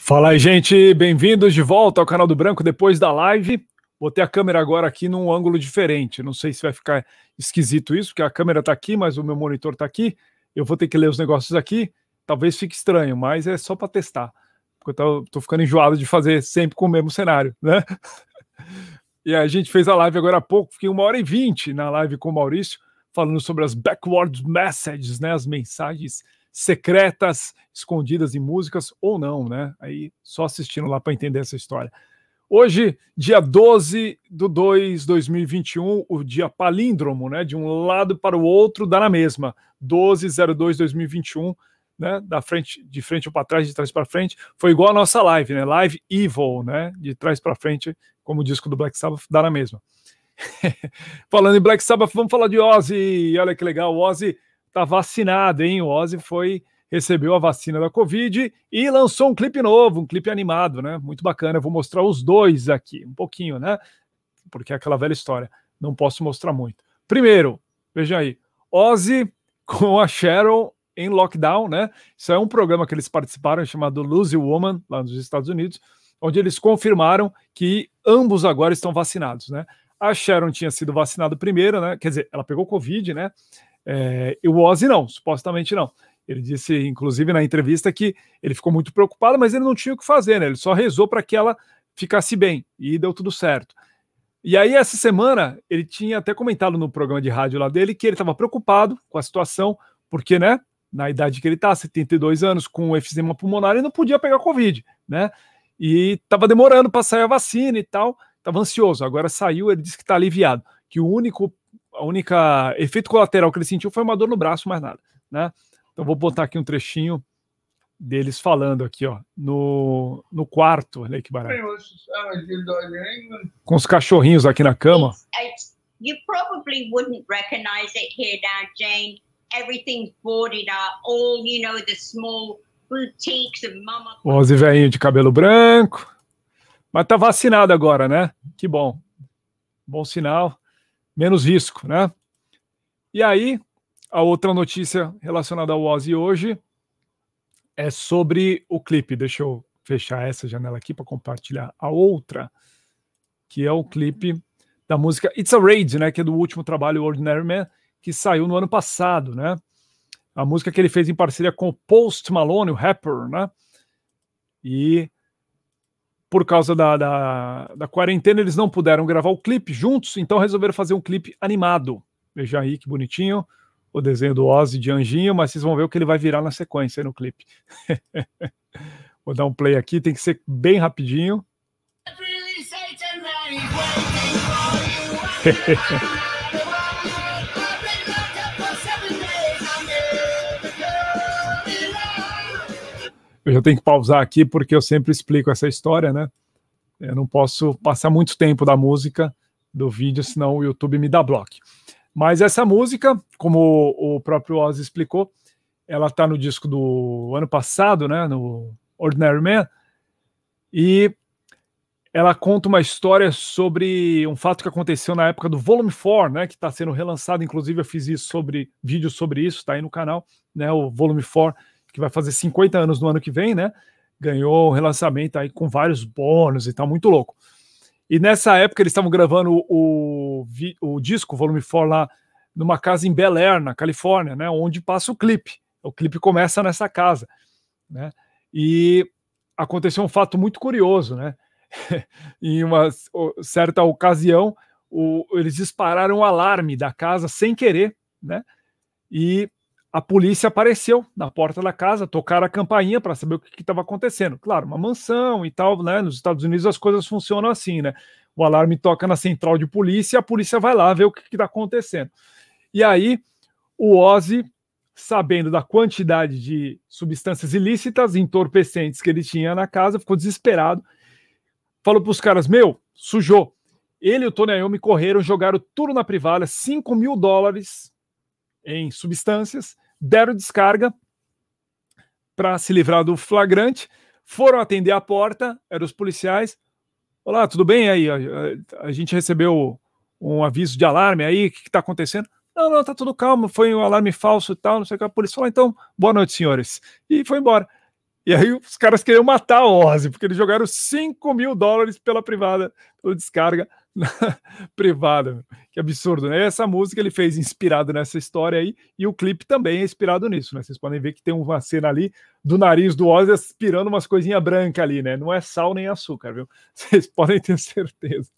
Fala aí, gente, bem-vindos de volta ao canal do Branco depois da live. Botei a câmera agora aqui num ângulo diferente. Não sei se vai ficar esquisito isso, porque a câmera está aqui, mas o meu monitor está aqui. Eu vou ter que ler os negócios aqui. Talvez fique estranho, mas é só para testar. Porque eu estou ficando enjoado de fazer sempre com o mesmo cenário, né? E a gente fez a live agora há pouco, fiquei uma hora e vinte na live com o Maurício, falando sobre as backward messages, né? As mensagens secretas escondidas em músicas ou não, né? Aí só assistindo lá para entender essa história. Hoje, dia 12 de 2 de 2021, o dia palíndromo, né? De um lado para o outro dá na mesma. 1202-2021, né? Da frente, de frente ou para trás, de trás para frente. Foi igual a nossa live, né? Live Evil, né? De trás para frente, como o disco do Black Sabbath, dá na mesma. Falando em Black Sabbath, vamos falar de Ozzy. Olha que legal, Ozzy tá vacinado, hein? O Ozzy foi recebeu a vacina da Covid e lançou um clipe novo, um clipe animado, né? Muito bacana. Eu vou mostrar os dois aqui, um pouquinho, né? Porque é aquela velha história. Não posso mostrar muito. Primeiro, veja aí, Ozzy com a Cheryl em lockdown, né? Isso é um programa que eles participaram chamado Lose Woman lá nos Estados Unidos, onde eles confirmaram que ambos agora estão vacinados, né? A Sharon tinha sido vacinada primeiro, né? Quer dizer, ela pegou Covid, né? É, e o Ozzy não, supostamente não. Ele disse, inclusive, na entrevista que ele ficou muito preocupado, mas ele não tinha o que fazer, né? Ele só rezou para que ela ficasse bem e deu tudo certo. E aí, essa semana, ele tinha até comentado no programa de rádio lá dele que ele estava preocupado com a situação, porque, né, na idade que ele está, 72 anos, com o efizema pulmonar, ele não podia pegar Covid, né? E estava demorando para sair a vacina e tal, estava ansioso. Agora saiu, ele disse que está aliviado, que o único a única efeito colateral que ele sentiu foi uma dor no braço, mais nada, né? Então vou botar aqui um trechinho deles falando aqui, ó, no, no quarto, olha que barato. Com os cachorrinhos aqui na cama. you probably wouldn't recognize it here now, Jane. Everything's boarded up, all, you know, the small boutiques of mama... O velhinho de cabelo branco. Mas tá vacinado agora, né? Que bom. Bom sinal menos risco, né? E aí, a outra notícia relacionada ao Ozzy hoje é sobre o clipe. Deixa eu fechar essa janela aqui para compartilhar a outra, que é o clipe da música It's a Raid, né, que é do último trabalho Ordinary Man, que saiu no ano passado, né? A música que ele fez em parceria com o Post Malone, o rapper, né? E por causa da, da, da, quarentena, eles não puderam gravar o clipe juntos, então resolveram fazer um clipe animado. Veja aí que bonitinho o desenho do Ozzy de Anjinho, mas vocês vão ver o que ele vai virar na sequência no clipe. Vou dar um play aqui, tem que ser bem rapidinho. eu já tenho que pausar aqui porque eu sempre explico essa história, né? Eu não posso passar muito tempo da música, do vídeo, senão o YouTube me dá bloco. Mas essa música, como o próprio Oz explicou, ela está no disco do ano passado, né? No Ordinary Man. E ela conta uma história sobre um fato que aconteceu na época do Volume 4, né, que está sendo relançado, inclusive eu fiz isso sobre vídeo sobre isso, está aí no canal, né, o Volume 4 que vai fazer 50 anos no ano que vem, né? Ganhou um relançamento aí com vários bônus e tal, muito louco. E nessa época eles estavam gravando o, o disco, o volume 4, lá numa casa em Bel Air, na Califórnia, né? Onde passa o clipe. O clipe começa nessa casa, né? E aconteceu um fato muito curioso, né? em uma certa ocasião, o, eles dispararam o alarme da casa sem querer, né? E a polícia apareceu na porta da casa, tocaram a campainha para saber o que estava acontecendo. Claro, uma mansão e tal, né? Nos Estados Unidos as coisas funcionam assim, né? O alarme toca na central de polícia e a polícia vai lá ver o que está acontecendo. E aí o Ozzy, sabendo da quantidade de substâncias ilícitas, entorpecentes que ele tinha na casa, ficou desesperado. Falou para os caras: Meu, sujou. Ele e o Tony Iommi correram, jogaram tudo na privada, 5 mil dólares em substâncias, deram descarga para se livrar do flagrante, foram atender a porta, eram os policiais. Olá, tudo bem aí? A, a, a gente recebeu um aviso de alarme aí, o que está acontecendo? Não, não, tá tudo calmo, foi um alarme falso e tal, não sei o que. A polícia falou, então, boa noite, senhores. E foi embora. E aí os caras queriam matar a Ozzy, porque eles jogaram 5 mil dólares pela privada, pela descarga, privada. Que absurdo, né? Essa música ele fez inspirado nessa história aí, e o clipe também é inspirado nisso, né? Vocês podem ver que tem uma cena ali do nariz do Ozzy aspirando umas coisinhas brancas ali, né? Não é sal nem açúcar, viu? Vocês podem ter certeza.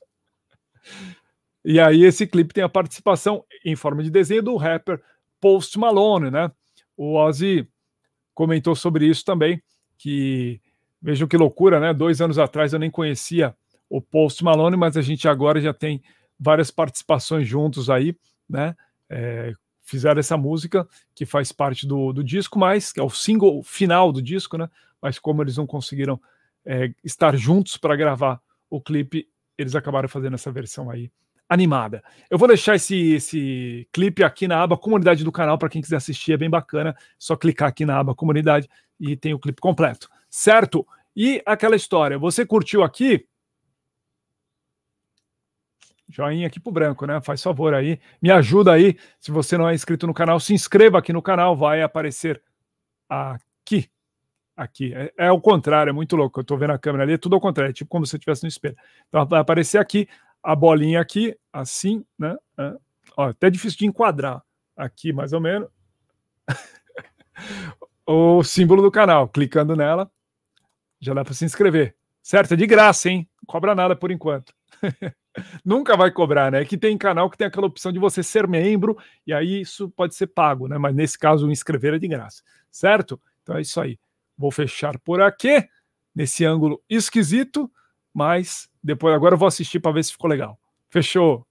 E aí esse clipe tem a participação em forma de desenho do rapper Post Malone, né? O Ozzy comentou sobre isso também, que vejam que loucura, né? Dois anos atrás eu nem conhecia o Post Malone, mas a gente agora já tem várias participações juntos aí, né? É, fizeram essa música que faz parte do, do disco, mas que é o single final do disco, né? Mas como eles não conseguiram é, estar juntos para gravar o clipe, eles acabaram fazendo essa versão aí animada. Eu vou deixar esse, esse clipe aqui na aba comunidade do canal para quem quiser assistir, é bem bacana. Só clicar aqui na aba comunidade e tem o clipe completo, certo? E aquela história, você curtiu aqui? Joinha aqui pro branco, né? Faz favor aí, me ajuda aí. Se você não é inscrito no canal, se inscreva aqui no canal, vai aparecer aqui. Aqui. É, é o contrário, é muito louco. Eu tô vendo a câmera ali, é tudo ao contrário, é tipo como se eu estivesse no espelho. Então vai aparecer aqui, a bolinha aqui, assim, né? É, ó, até difícil de enquadrar aqui, mais ou menos. o símbolo do canal. Clicando nela, já dá para se inscrever. Certo? É de graça, hein? cobra nada por enquanto. Nunca vai cobrar, né? Que tem canal que tem aquela opção de você ser membro, e aí isso pode ser pago, né? Mas nesse caso, inscrever é de graça, certo? Então é isso aí. Vou fechar por aqui, nesse ângulo esquisito, mas depois agora eu vou assistir para ver se ficou legal. Fechou!